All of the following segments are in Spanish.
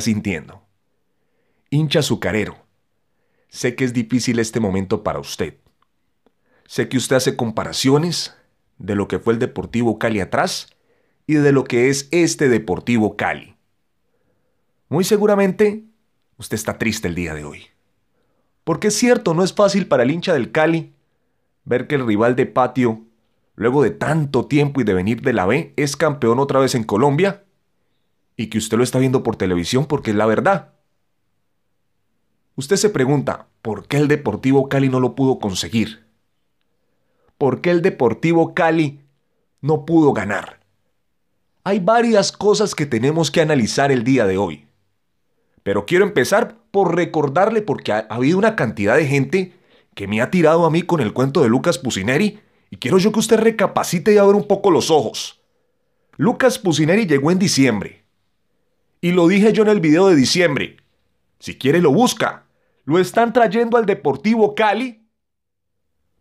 sintiendo. Hincha azucarero, sé que es difícil este momento para usted. Sé que usted hace comparaciones de lo que fue el Deportivo Cali atrás y de lo que es este Deportivo Cali. Muy seguramente usted está triste el día de hoy. Porque es cierto, no es fácil para el hincha del Cali ver que el rival de patio, luego de tanto tiempo y de venir de la B, es campeón otra vez en Colombia y que usted lo está viendo por televisión porque es la verdad. Usted se pregunta, ¿por qué el Deportivo Cali no lo pudo conseguir? ¿Por qué el Deportivo Cali no pudo ganar? Hay varias cosas que tenemos que analizar el día de hoy. Pero quiero empezar por recordarle porque ha, habido una cantidad de gente que me ha tirado a mí con el cuento de Lucas Pusineri y quiero yo que usted recapacite y abra un poco los ojos. Lucas Pusineri llegó en diciembre y lo dije yo en el video de diciembre. Si quiere lo busca. Lo están trayendo al Deportivo Cali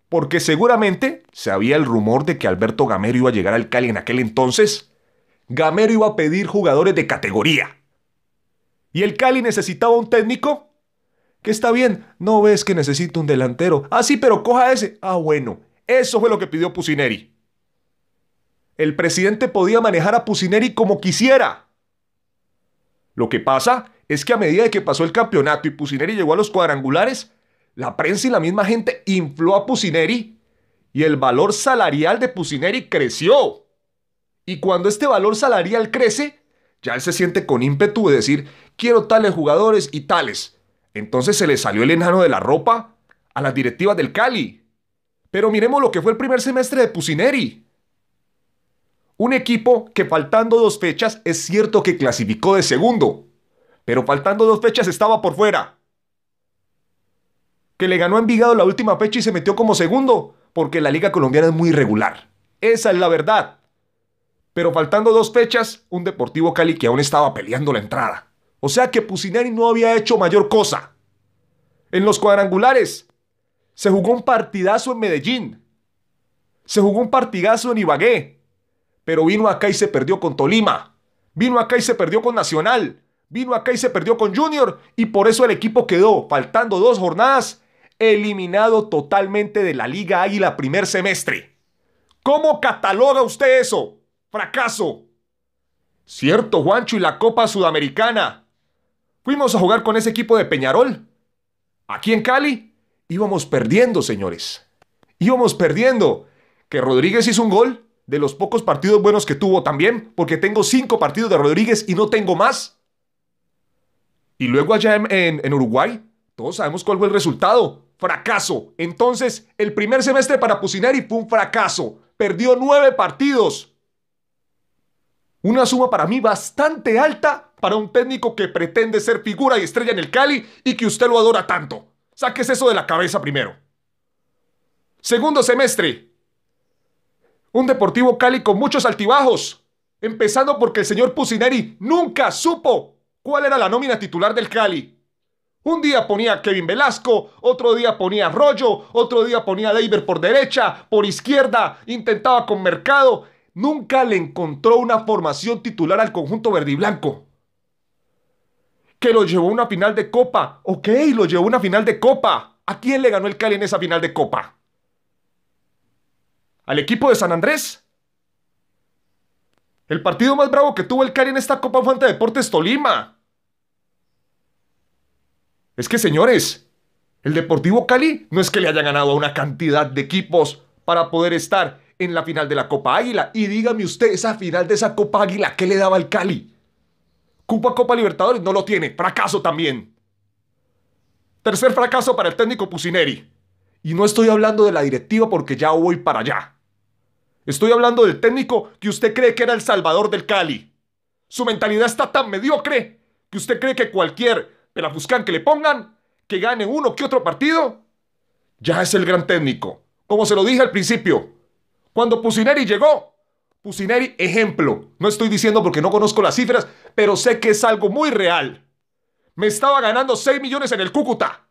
porque seguramente se había el rumor de que Alberto Gamero iba a llegar al Cali en aquel entonces. Gamero iba a pedir jugadores de categoría. Y el Cali necesitaba un técnico. Que está bien, no ves que necesita un delantero. Ah, sí, pero coja ese. Ah, bueno, eso fue lo que pidió Pusineri. El presidente podía manejar a Pusineri como quisiera. Lo que pasa es que a medida de que pasó el campeonato y Pusineri llegó a los cuadrangulares, la prensa y la misma gente infló a Pusineri y el valor salarial de Pusineri creció. Y cuando este valor salarial crece, ya él se siente con ímpetu de decir, quiero tales jugadores y tales. Entonces se le salió el enano de la ropa a las directivas del Cali. Pero miremos lo que fue el primer semestre de Pusineri. Un equipo que faltando dos fechas es cierto que clasificó de segundo, pero faltando dos fechas estaba por fuera. Que le ganó a Envigado la última fecha y se metió como segundo, porque la liga colombiana es muy irregular. Esa es la verdad. Pero faltando dos fechas, un Deportivo Cali que aún estaba peleando la entrada. O sea que Pusinari no había hecho mayor cosa. En los cuadrangulares, se jugó un partidazo en Medellín. Se jugó un partidazo en Ibagué pero vino acá y se perdió con Tolima, vino acá y se perdió con Nacional, vino acá y se perdió con Junior y por eso el equipo quedó, faltando dos jornadas, eliminado totalmente de la Liga Águila primer semestre. ¿Cómo cataloga usted eso? Fracaso. Cierto, Juancho, y la Copa Sudamericana. Fuimos a jugar con ese equipo de Peñarol. Aquí en Cali íbamos perdiendo, señores. Íbamos perdiendo. Que Rodríguez hizo un gol de los pocos partidos buenos que tuvo también, porque tengo cinco partidos de Rodríguez y no tengo más. Y luego allá en, Uruguay, todos sabemos cuál fue el resultado. Fracaso. Entonces, el primer semestre para Pucineri fue un fracaso. Perdió nueve partidos. Una suma para mí bastante alta para un técnico que pretende ser figura y estrella en el Cali y que usted lo adora tanto. Saques eso de la cabeza primero. Segundo semestre, un Deportivo Cali con muchos altibajos. Empezando porque el señor Pusineri nunca supo cuál era la nómina titular del Cali. Un día ponía Kevin Velasco, otro día ponía a Rollo, otro día ponía a por derecha, por izquierda, intentaba con Mercado. Nunca le encontró una formación titular al conjunto verde y blanco. Que lo llevó a una final de Copa. Ok, lo llevó a una final de Copa. ¿A quién le ganó el Cali en esa final de Copa? al equipo de San Andrés. El partido más bravo que tuvo el Cali en esta Copa Fuente Deportes Tolima. Es que señores, el Deportivo Cali no es que le haya ganado a una cantidad de equipos para poder estar en la final de la Copa Águila. Y dígame usted, esa final de esa Copa Águila, ¿qué le daba al Cali? Cupa Copa Libertadores no lo tiene, fracaso también. Tercer fracaso para el técnico Pusineri. Y no estoy hablando de la directiva porque ya voy para allá. Estoy hablando del técnico que usted cree que era el salvador del Cali. Su mentalidad está tan mediocre que usted cree que cualquier pelafuscán que le pongan, que gane uno que otro partido, ya es el gran técnico. Como se lo dije al principio, cuando Pusineri llegó, Pusineri, ejemplo, no estoy diciendo porque no conozco las cifras, pero sé que es algo muy real. Me estaba ganando 6 millones en el Cúcuta.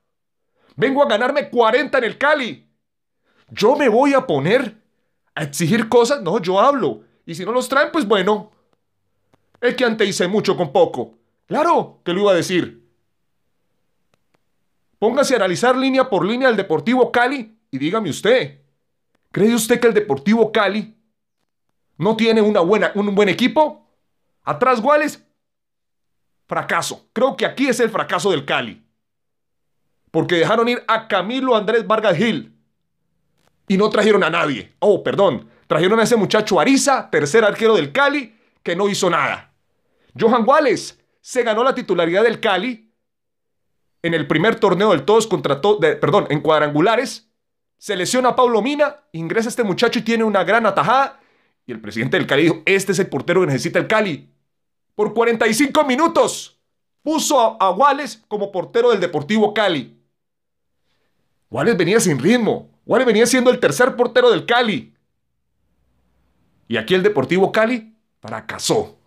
Vengo a ganarme 40 en el Cali. Yo me voy a poner a exigir cosas, no, yo hablo. Y si no los traen, pues bueno. Es que antes hice mucho con poco. Claro que lo iba a decir. Póngase a analizar línea por línea al Deportivo Cali y dígame usted, ¿cree usted que el Deportivo Cali no tiene una buena, un buen equipo? Atrás Guales, fracaso. Creo que aquí es el fracaso del Cali. Porque dejaron ir a Camilo Andrés Vargas Gil, y no trajeron a nadie. Oh, perdón. Trajeron a ese muchacho Ariza, tercer arquero del Cali, que no hizo nada. Johan Wallace se ganó la titularidad del Cali en el primer torneo del todos contra todos, perdón, en cuadrangulares. Se lesiona a Pablo Mina, ingresa este muchacho y tiene una gran atajada. Y el presidente del Cali dijo, este es el portero que necesita el Cali. Por 45 minutos puso a, a como portero del Deportivo Cali. Wallace venía sin ritmo, Wally venía siendo el tercer portero del Cali. Y aquí el Deportivo Cali fracasó.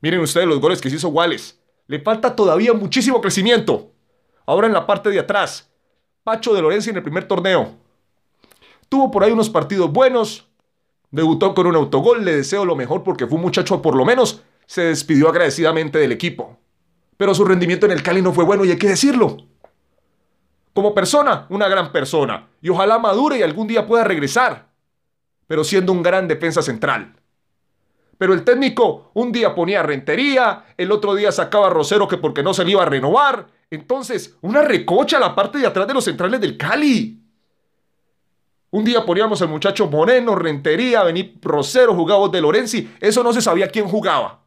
Miren ustedes los goles que se hizo Wales. Le falta todavía muchísimo crecimiento. Ahora en la parte de atrás, Pacho de Lorenzi en el primer torneo. Tuvo por ahí unos partidos buenos. Debutó con un autogol. Le deseo lo mejor porque fue un muchacho, por lo menos se despidió agradecidamente del equipo. Pero su rendimiento en el Cali no fue bueno y hay que decirlo. Como persona, una gran persona. Y ojalá madure y algún día pueda regresar. Pero siendo un gran defensa central. Pero el técnico un día ponía rentería, el otro día sacaba Rosero que porque no se le iba a renovar. Entonces, una recocha a la parte de atrás de los centrales del Cali. Un día poníamos al muchacho Moreno, Rentería, venir Rosero, jugaba de Lorenzi. Eso no se sabía quién jugaba.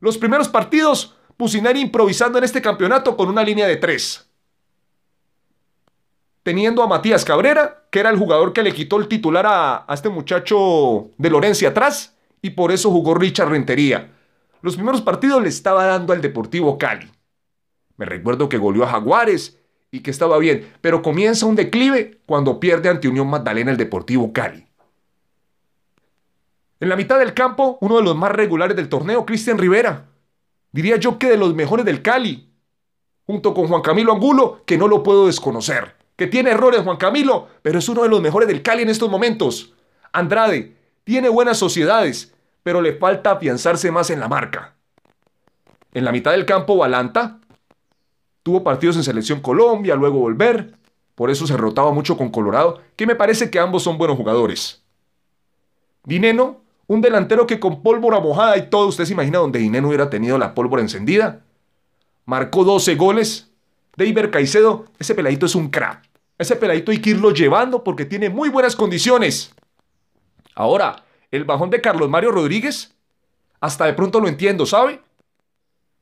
Los primeros partidos, Pucinari improvisando en este campeonato con una línea de tres teniendo a Matías Cabrera, que era el jugador que le quitó el titular a, a este muchacho de Lorencia atrás, y por eso jugó Richard Rentería. Los primeros partidos le estaba dando al Deportivo Cali. Me recuerdo que goleó a Jaguares y que estaba bien, pero comienza un declive cuando pierde ante Unión Magdalena el Deportivo Cali. En la mitad del campo, uno de los más regulares del torneo, Cristian Rivera. Diría yo que de los mejores del Cali, junto con Juan Camilo Angulo, que no lo puedo desconocer que tiene errores Juan Camilo, pero es uno de los mejores del Cali en estos momentos. Andrade tiene buenas sociedades, pero le falta afianzarse más en la marca. En la mitad del campo, Balanta tuvo partidos en Selección Colombia, luego volver. Por eso se rotaba mucho con Colorado, que me parece que ambos son buenos jugadores. Dineno, un delantero que con pólvora mojada y todo, usted se imagina donde Dineno hubiera tenido la pólvora encendida. Marcó 12 goles. David Caicedo, ese peladito es un crack. Ese peladito hay que irlo llevando porque tiene muy buenas condiciones. Ahora, el bajón de Carlos Mario Rodríguez, hasta de pronto lo entiendo, ¿sabe?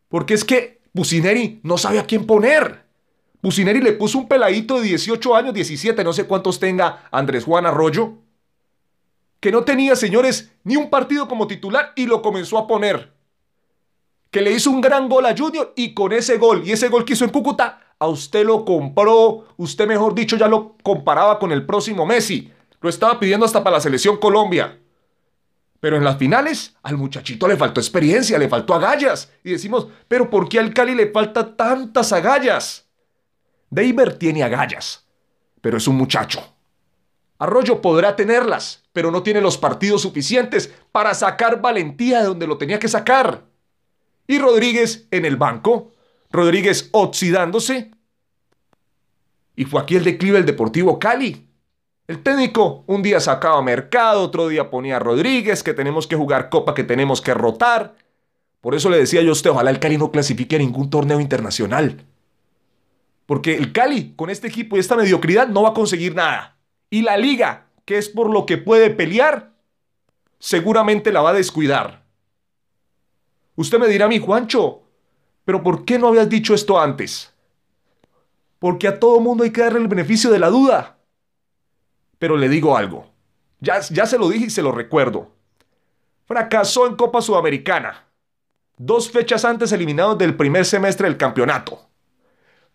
Porque es que Bucineri no sabe a quién poner. Bucineri le puso un peladito de 18 años, 17, no sé cuántos tenga Andrés Juan Arroyo, que no tenía, señores, ni un partido como titular y lo comenzó a poner. Que le hizo un gran gol a Junior y con ese gol, y ese gol que hizo en Cúcuta, a usted lo compró, usted mejor dicho ya lo comparaba con el próximo Messi, lo estaba pidiendo hasta para la selección Colombia. Pero en las finales al muchachito le faltó experiencia, le faltó agallas. Y decimos, pero ¿por qué al Cali le falta tantas agallas? Deiber tiene agallas, pero es un muchacho. Arroyo podrá tenerlas, pero no tiene los partidos suficientes para sacar valentía de donde lo tenía que sacar. Y Rodríguez en el banco Rodríguez oxidándose. Y fue aquí el declive del Deportivo Cali. El técnico un día sacaba Mercado, otro día ponía a Rodríguez, que tenemos que jugar Copa, que tenemos que rotar. Por eso le decía yo a usted, ojalá el Cali no clasifique a ningún torneo internacional. Porque el Cali, con este equipo y esta mediocridad, no va a conseguir nada. Y la liga, que es por lo que puede pelear, seguramente la va a descuidar. Usted me dirá mi mí, Juancho, pero ¿por qué no habías dicho esto antes? Porque a todo mundo hay que darle el beneficio de la duda. Pero le digo algo. Ya, ya se lo dije y se lo recuerdo. Fracasó en Copa Sudamericana. Dos fechas antes eliminados del primer semestre del campeonato.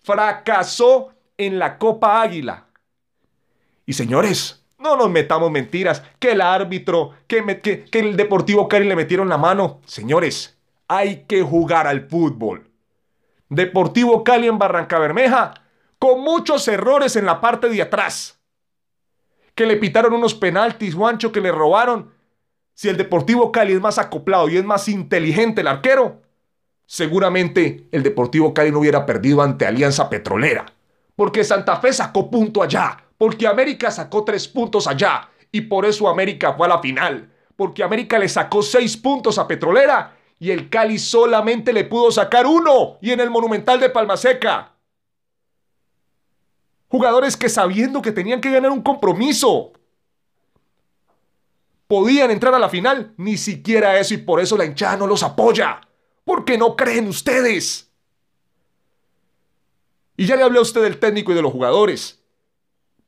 Fracasó en la Copa Águila. Y señores, no nos metamos mentiras, que el árbitro, que, el Deportivo Cali le metieron la mano. Señores, hay que jugar al fútbol. Deportivo Cali en Barranca Bermeja, con muchos errores en la parte de atrás. Que le pitaron unos penaltis, Juancho, que le robaron. Si el Deportivo Cali es más acoplado y es más inteligente el arquero, seguramente el Deportivo Cali no hubiera perdido ante Alianza Petrolera. Porque Santa Fe sacó punto allá, porque América sacó tres puntos allá, y por eso América fue a la final. Porque América le sacó seis puntos a Petrolera y el Cali solamente le pudo sacar uno y en el Monumental de Palmaseca. Jugadores que sabiendo que tenían que ganar un compromiso, podían entrar a la final, ni siquiera eso y por eso la hinchada no los apoya, porque no creen ustedes. Y ya le hablé a usted del técnico y de los jugadores,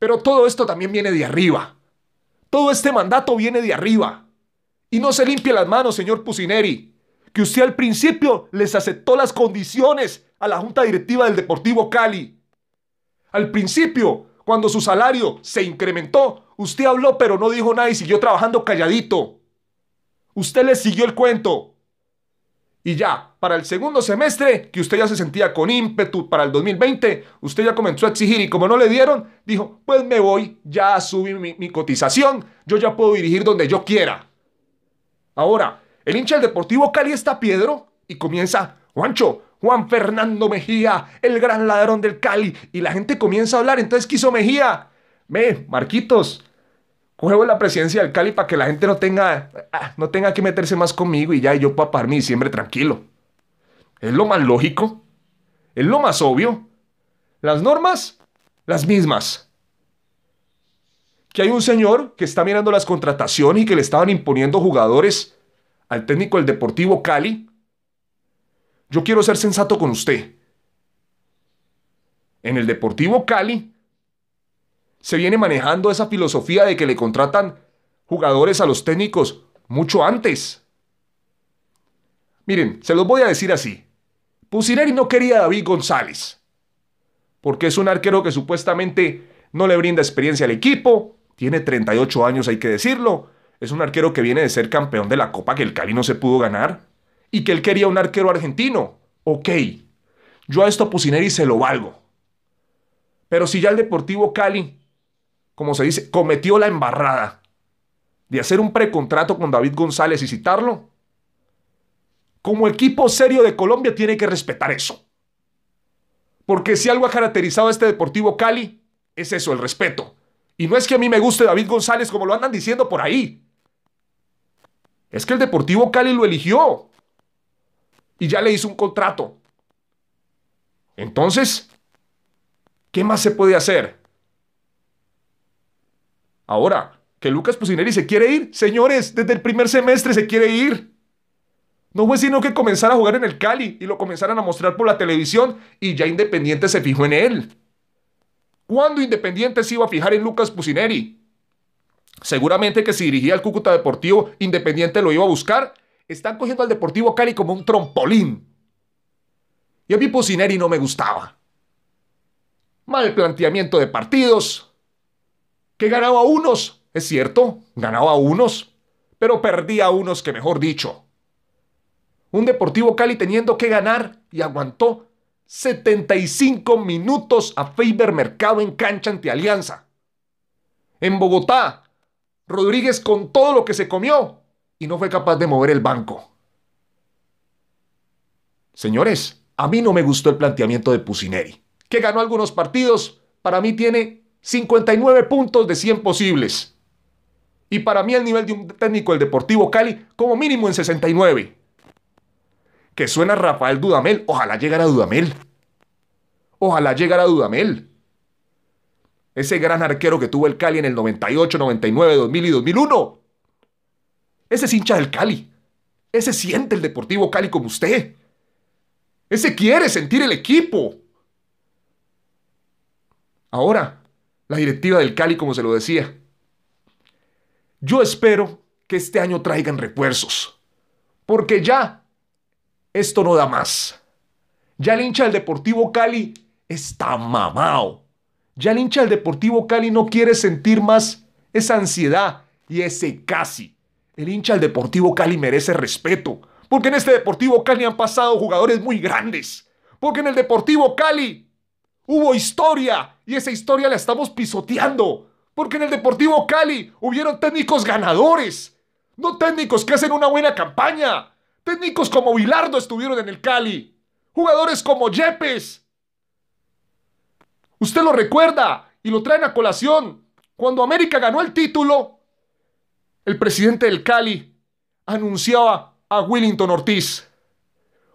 pero todo esto también viene de arriba. Todo este mandato viene de arriba. Y no se limpie las manos, señor Pusineri que usted al principio les aceptó las condiciones a la junta directiva del Deportivo Cali. Al principio, cuando su salario se incrementó, usted habló pero no dijo nada y siguió trabajando calladito. Usted le siguió el cuento. Y ya, para el segundo semestre, que usted ya se sentía con ímpetu para el 2020, usted ya comenzó a exigir y como no le dieron, dijo, pues me voy, ya subí mi, mi cotización, yo ya puedo dirigir donde yo quiera. Ahora, el hincha del Deportivo Cali está Piedro y comienza Juancho, Juan Fernando Mejía, el gran ladrón del Cali. Y la gente comienza a hablar. Entonces, ¿qué hizo Mejía? Me, Marquitos, coge la presidencia del Cali para que la gente no tenga, ah, no tenga que meterse más conmigo y ya yo para mí mi siempre tranquilo. Es lo más lógico. Es lo más obvio. Las normas, las mismas. Que hay un señor que está mirando las contrataciones y que le estaban imponiendo jugadores al técnico del Deportivo Cali, yo quiero ser sensato con usted. En el Deportivo Cali se viene manejando esa filosofía de que le contratan jugadores a los técnicos mucho antes. Miren, se los voy a decir así. Pusineri no quería a David González, porque es un arquero que supuestamente no le brinda experiencia al equipo, tiene 38 años hay que decirlo, es un arquero que viene de ser campeón de la Copa que el Cali no se pudo ganar y que él quería un arquero argentino. Ok, yo a esto a Pucineri se lo valgo. Pero si ya el Deportivo Cali, como se dice, cometió la embarrada de hacer un precontrato con David González y citarlo, como equipo serio de Colombia tiene que respetar eso. Porque si algo ha caracterizado a este Deportivo Cali, es eso, el respeto. Y no es que a mí me guste David González como lo andan diciendo por ahí. Es que el Deportivo Cali lo eligió y ya le hizo un contrato. Entonces, ¿qué más se puede hacer? Ahora, que Lucas Pusineri se quiere ir, señores, desde el primer semestre se quiere ir. No fue sino que comenzara a jugar en el Cali y lo comenzaran a mostrar por la televisión y ya Independiente se fijó en él. ¿Cuándo Independiente se iba a fijar en Lucas Pusineri? Seguramente que si dirigía al Cúcuta Deportivo, Independiente lo iba a buscar. Están cogiendo al Deportivo Cali como un trompolín. Y a mí Pucineri no me gustaba. Mal planteamiento de partidos. Que ganaba unos, es cierto, ganaba unos, pero perdía a unos que mejor dicho. Un Deportivo Cali teniendo que ganar y aguantó 75 minutos a Faber Mercado en cancha ante Alianza. En Bogotá, Rodríguez con todo lo que se comió y no fue capaz de mover el banco. Señores, a mí no me gustó el planteamiento de Pusineri, que ganó algunos partidos, para mí tiene 59 puntos de 100 posibles. Y para mí el nivel de un técnico del Deportivo Cali como mínimo en 69. Que suena Rafael Dudamel, ojalá llegara Dudamel. Ojalá llegara Dudamel. Ese gran arquero que tuvo el Cali en el 98, 99, 2000 y 2001. Ese es hincha del Cali. Ese siente el Deportivo Cali como usted. Ese quiere sentir el equipo. Ahora, la directiva del Cali, como se lo decía. Yo espero que este año traigan refuerzos. Porque ya esto no da más. Ya el hincha del Deportivo Cali está mamado. Ya el hincha del Deportivo Cali no quiere sentir más esa ansiedad y ese casi. El hincha del Deportivo Cali merece respeto, porque en este Deportivo Cali han pasado jugadores muy grandes, porque en el Deportivo Cali hubo historia y esa historia la estamos pisoteando, porque en el Deportivo Cali hubieron técnicos ganadores, no técnicos que hacen una buena campaña. Técnicos como Vilardo estuvieron en el Cali, jugadores como Yepes, Usted lo recuerda y lo traen a colación. Cuando América ganó el título, el presidente del Cali anunciaba a Willington Ortiz.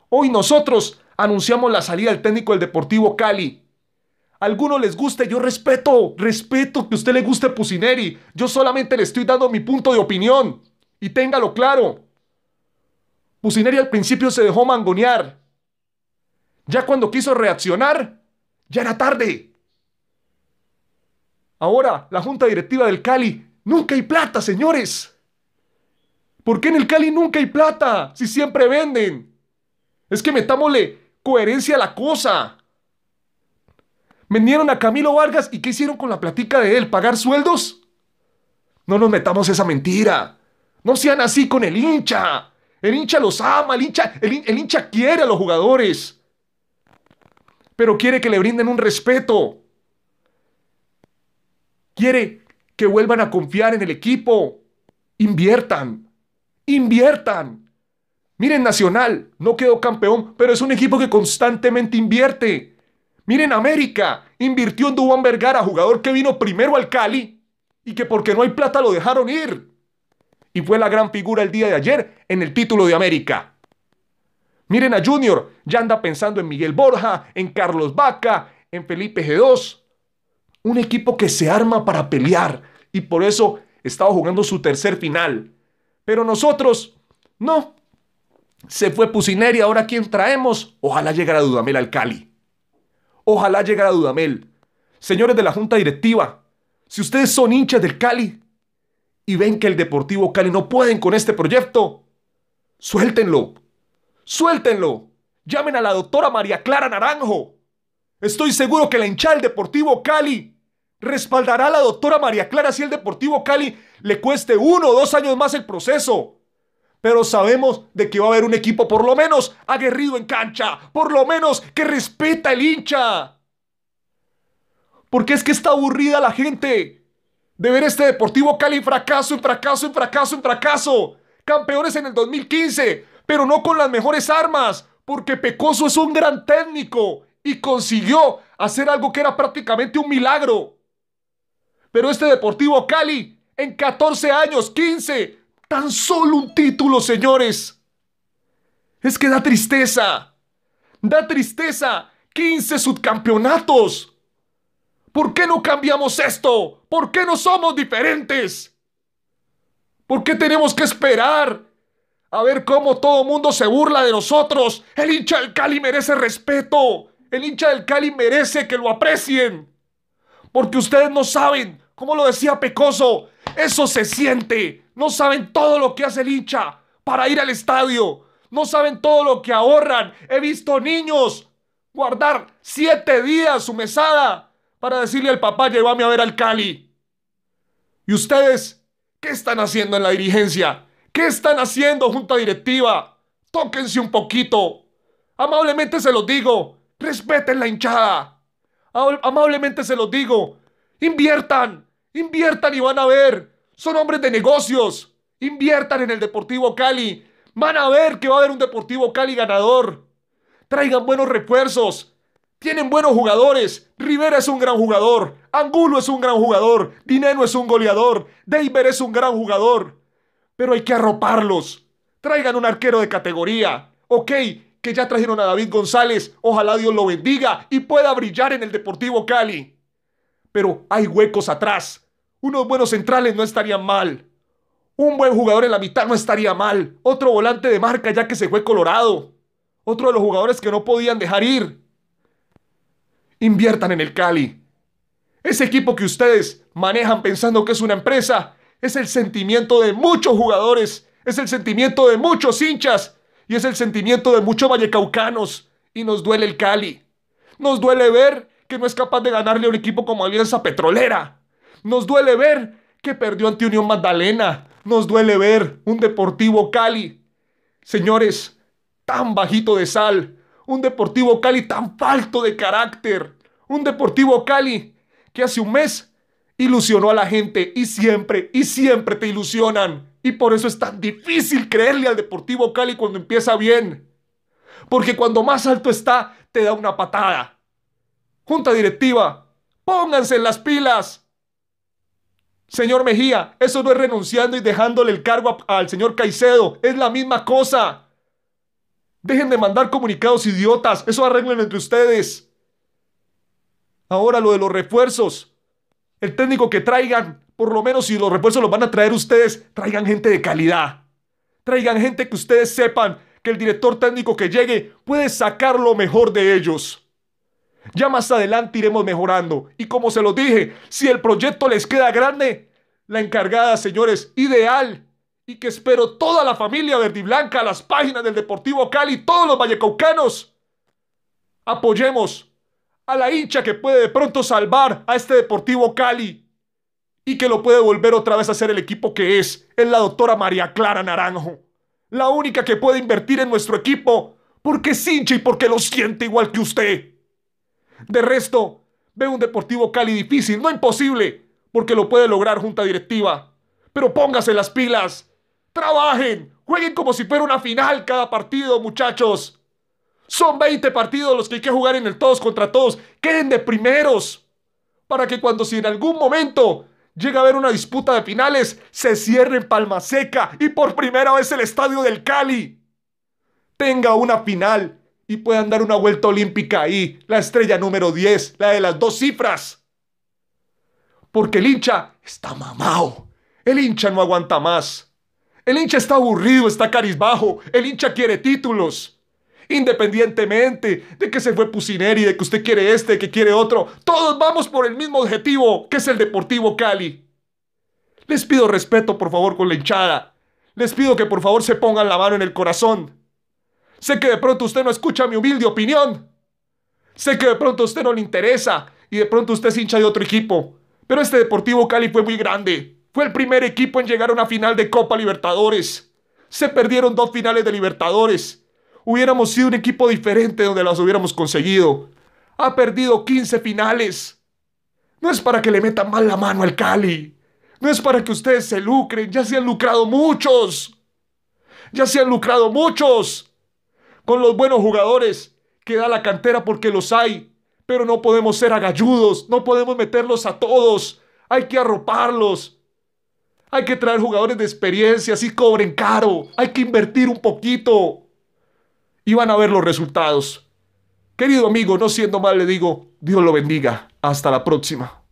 Hoy nosotros anunciamos la salida del técnico del Deportivo Cali. A algunos les guste, yo respeto, respeto que a usted le guste Pusineri. Yo solamente le estoy dando mi punto de opinión. Y téngalo claro. Pusineri al principio se dejó mangonear. Ya cuando quiso reaccionar, ya era tarde. Ahora, la junta directiva del Cali, nunca hay plata, señores. ¿Por qué en el Cali nunca hay plata si siempre venden? Es que metámosle coherencia a la cosa. Vendieron a Camilo Vargas y ¿qué hicieron con la platica de él? ¿Pagar sueldos? No nos metamos esa mentira. No sean así con el hincha. El hincha los ama, el hincha, el hincha quiere a los jugadores. Pero quiere que le brinden un respeto. Quiere que vuelvan a confiar en el equipo. Inviertan. Inviertan. Miren Nacional, no quedó campeón, pero es un equipo que constantemente invierte. Miren América, invirtió en Dubán Vergara, jugador que vino primero al Cali y que porque no hay plata lo dejaron ir. Y fue la gran figura el día de ayer en el título de América. Miren a Junior, ya anda pensando en Miguel Borja, en Carlos Vaca, en Felipe G2. Un equipo que se arma para pelear y por eso estaba jugando su tercer final. Pero nosotros, no. Se fue y ahora quién traemos? Ojalá llegara Dudamel al Cali. Ojalá llegara Dudamel. Señores de la Junta Directiva, si ustedes son hinchas del Cali y ven que el Deportivo Cali no pueden con este proyecto, suéltenlo. Suéltenlo. Llamen a la doctora María Clara Naranjo. Estoy seguro que la hincha del Deportivo Cali respaldará a la doctora María Clara si el Deportivo Cali le cueste uno o dos años más el proceso. Pero sabemos de que va a haber un equipo por lo menos aguerrido en cancha, por lo menos que respeta el hincha. Porque es que está aburrida la gente de ver este Deportivo Cali fracaso, en fracaso, en fracaso, en fracaso. Campeones en el 2015, pero no con las mejores armas, porque Pecoso es un gran técnico y consiguió hacer algo que era prácticamente un milagro. Pero este Deportivo Cali, en 14 años, 15, tan solo un título, señores. Es que da tristeza. Da tristeza. 15 subcampeonatos. ¿Por qué no cambiamos esto? ¿Por qué no somos diferentes? ¿Por qué tenemos que esperar a ver cómo todo mundo se burla de nosotros? El hincha del Cali merece respeto. El hincha del Cali merece que lo aprecien. Porque ustedes no saben como lo decía Pecoso, eso se siente. No saben todo lo que hace el hincha para ir al estadio. No saben todo lo que ahorran. He visto niños guardar siete días su mesada para decirle al papá, llévame a ver al Cali. ¿Y ustedes qué están haciendo en la dirigencia? ¿Qué están haciendo, junta directiva? Tóquense un poquito. Amablemente se los digo, respeten la hinchada. Amablemente se los digo, inviertan, Inviertan y van a ver. Son hombres de negocios. Inviertan en el Deportivo Cali. Van a ver que va a haber un Deportivo Cali ganador. Traigan buenos refuerzos. Tienen buenos jugadores. Rivera es un gran jugador. Angulo es un gran jugador. Dineno es un goleador. Deiber es un gran jugador. Pero hay que arroparlos. Traigan un arquero de categoría. Ok, que ya trajeron a David González. Ojalá Dios lo bendiga y pueda brillar en el Deportivo Cali. Pero hay huecos atrás. Unos buenos centrales no estarían mal. Un buen jugador en la mitad no estaría mal. Otro volante de marca ya que se fue Colorado. Otro de los jugadores que no podían dejar ir. Inviertan en el Cali. Ese equipo que ustedes manejan pensando que es una empresa es el sentimiento de muchos jugadores, es el sentimiento de muchos hinchas y es el sentimiento de muchos vallecaucanos. Y nos duele el Cali. Nos duele ver que no es capaz de ganarle a un equipo como Alianza Petrolera. Nos duele ver que perdió ante Unión Magdalena. Nos duele ver un Deportivo Cali. Señores, tan bajito de sal. Un Deportivo Cali tan falto de carácter. Un Deportivo Cali que hace un mes ilusionó a la gente y siempre, y siempre te ilusionan. Y por eso es tan difícil creerle al Deportivo Cali cuando empieza bien. Porque cuando más alto está, te da una patada. Junta directiva, pónganse en las pilas. Señor Mejía, eso no es renunciando y dejándole el cargo al señor Caicedo. Es la misma cosa. Dejen de mandar comunicados idiotas. Eso arreglen entre ustedes. Ahora lo de los refuerzos. El técnico que traigan, por lo menos si los refuerzos los van a traer ustedes, traigan gente de calidad. Traigan gente que ustedes sepan que el director técnico que llegue puede sacar lo mejor de ellos. Ya más adelante iremos mejorando. Y como se los dije, si el proyecto les queda grande, la encargada, señores, ideal. Y que espero toda la familia verde blanca, las páginas del Deportivo Cali, todos los vallecaucanos, apoyemos a la hincha que puede de pronto salvar a este Deportivo Cali y que lo puede volver otra vez a ser el equipo que es. Es la doctora María Clara Naranjo, la única que puede invertir en nuestro equipo porque es hincha y porque lo siente igual que usted. De resto, ve un Deportivo Cali difícil, no imposible, porque lo puede lograr junta directiva. Pero póngase las pilas, trabajen, jueguen como si fuera una final cada partido, muchachos. Son 20 partidos los que hay que jugar en el todos contra todos. Queden de primeros. Para que cuando si en algún momento llega a haber una disputa de finales, se cierre en Palma Seca y por primera vez el estadio del Cali tenga una final y puedan dar una vuelta olímpica ahí, la estrella número 10, la de las dos cifras. Porque el hincha está mamado, el hincha no aguanta más. El hincha está aburrido, está carizbajo, el hincha quiere títulos. Independientemente de que se fue Pusineri, de que usted quiere este, que quiere otro, todos vamos por el mismo objetivo, que es el Deportivo Cali. Les pido respeto, por favor, con la hinchada. Les pido que por favor se pongan la mano en el corazón. Sé que de pronto usted no escucha mi humilde opinión. Sé que de pronto usted no le interesa y de pronto usted es hincha de otro equipo. Pero este Deportivo Cali fue muy grande. Fue el primer equipo en llegar a una final de Copa Libertadores. Se perdieron dos finales de Libertadores. Hubiéramos sido un equipo diferente donde las hubiéramos conseguido. Ha perdido 15 finales. No es para que le metan mal la mano al Cali. No es para que ustedes se lucren. Ya se han lucrado muchos. Ya se han lucrado muchos con los buenos jugadores que da la cantera porque los hay, pero no podemos ser agalludos, no podemos meterlos a todos, hay que arroparlos. Hay que traer jugadores de experiencia, así cobren caro, hay que invertir un poquito. Y van a ver los resultados. Querido amigo, no siendo mal, le digo, Dios lo bendiga. Hasta la próxima.